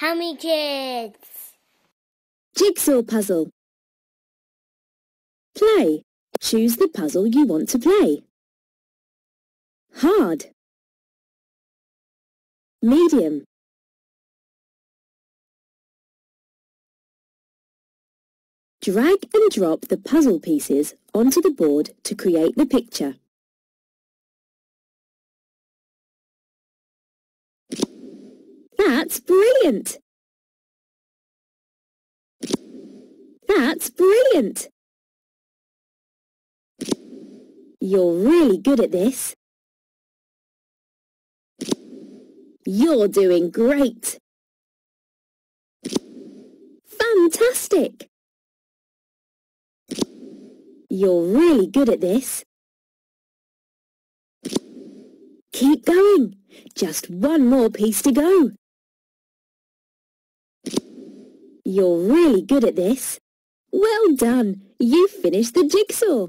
How many kids? Jigsaw puzzle. Play. Choose the puzzle you want to play. Hard. Medium. Drag and drop the puzzle pieces onto the board to create the picture. That's brilliant. That's brilliant. You're really good at this. You're doing great. Fantastic. You're really good at this. Keep going. Just one more piece to go. You're really good at this. Well done! You finished the jigsaw!